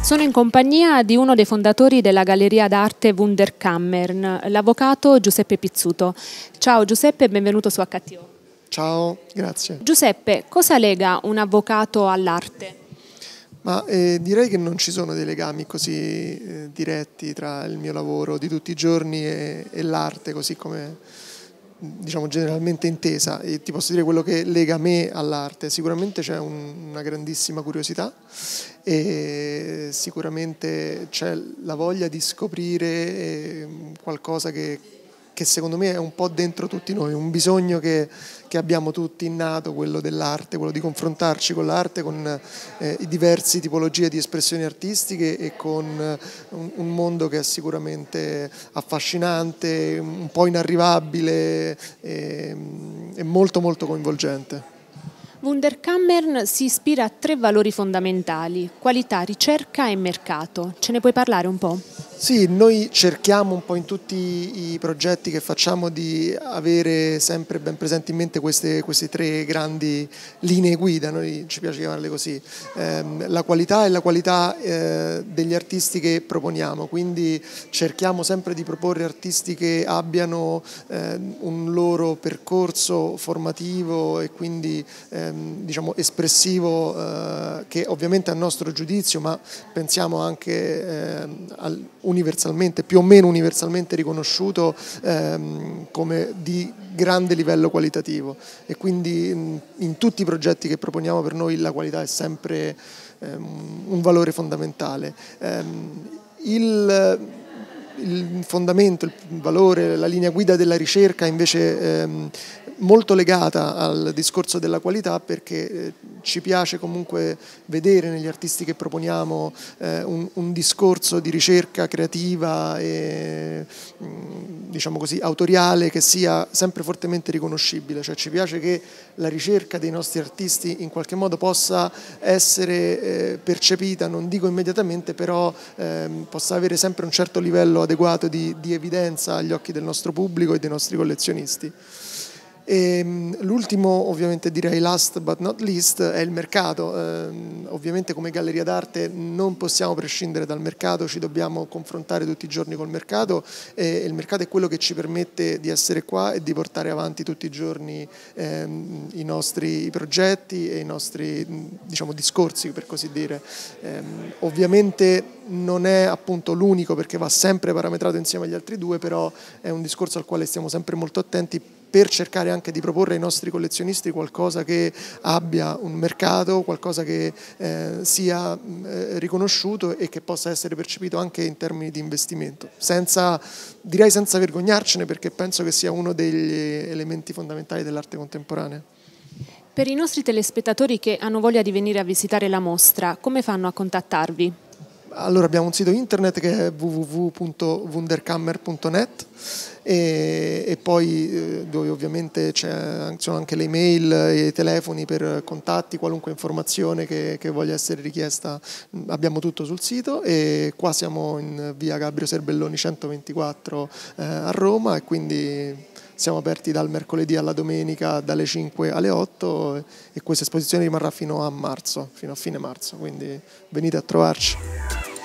Sono in compagnia di uno dei fondatori della galleria d'arte Wunderkammern, l'avvocato Giuseppe Pizzuto. Ciao Giuseppe, e benvenuto su HTO. Ciao, grazie. Giuseppe, cosa lega un avvocato all'arte? Ma eh, direi che non ci sono dei legami così eh, diretti tra il mio lavoro di tutti i giorni e, e l'arte, così come diciamo, generalmente intesa e ti posso dire quello che lega me all'arte. Sicuramente c'è un, una grandissima curiosità e sicuramente c'è la voglia di scoprire eh, qualcosa che che secondo me è un po' dentro tutti noi, un bisogno che, che abbiamo tutti innato, quello dell'arte, quello di confrontarci con l'arte, con eh, diverse tipologie di espressioni artistiche e con eh, un, un, mondo che è sicuramente affascinante, un po' inarrivabile e, e molto molto coinvolgente. Wunderkammern si ispira a tre valori fondamentali, qualità, ricerca e mercato. Ce ne puoi parlare un po'? Sì, noi cerchiamo un po' in tutti i progetti che facciamo di avere sempre ben presenti in mente queste, queste tre grandi linee guida, noi ci piace chiamarle così, ehm, la qualità e la qualità eh, degli artisti che proponiamo, quindi cerchiamo sempre di proporre artisti che abbiano eh, un loro percorso formativo e quindi ehm, diciamo espressivo eh, che ovviamente a nostro giudizio, ma pensiamo anche ehm, al universalmente, più o meno universalmente riconosciuto ehm, come di grande livello qualitativo e quindi in, in tutti i progetti che proponiamo per noi la qualità è sempre ehm, un valore fondamentale. Ehm, il, il fondamento, il valore, la linea guida della ricerca invece ehm, molto legata al discorso della qualità perché eh, ci piace comunque vedere negli artisti che proponiamo eh, un, un, discorso di ricerca creativa e mm, diciamo così, autoriale che sia sempre fortemente riconoscibile, cioè ci piace che la ricerca dei nostri artisti in qualche modo possa essere eh, percepita, non dico immediatamente, però eh, possa avere sempre un certo livello adeguato di, di evidenza agli occhi del nostro pubblico e dei nostri collezionisti. E ehm, l'ultimo, ovviamente direi last but not least, è il mercato. Ehm, ovviamente come galleria d'arte non possiamo prescindere dal mercato, ci dobbiamo confrontare tutti i giorni col mercato e il mercato è quello che ci permette di essere qua e di portare avanti tutti i giorni ehm, i nostri progetti e i nostri diciamo, discorsi, per così dire. ovviamente non è appunto l'unico perché va sempre parametrato insieme agli altri due, però è un discorso al quale stiamo sempre molto attenti per cercare anche di proporre ai nostri collezionisti qualcosa che abbia un mercato, qualcosa che eh, sia eh, riconosciuto e che possa essere percepito anche in termini di investimento, senza, direi senza vergognarcene perché penso che sia uno degli elementi fondamentali dell'arte contemporanea. Per i nostri telespettatori che hanno voglia di venire a visitare la mostra, come fanno a contattarvi? Allora abbiamo un sito internet che è www.wunderkammer.net e, e, poi eh, dove ovviamente sono anche le email e i telefoni per contatti, qualunque informazione che, che, voglia essere richiesta abbiamo tutto sul sito e qua siamo in via Gabrio Serbelloni 124 eh, a Roma e quindi siamo aperti dal mercoledì alla domenica dalle 5 alle 8 e questa esposizione rimarrà fino a marzo, fino a fine marzo, quindi venite a trovarci.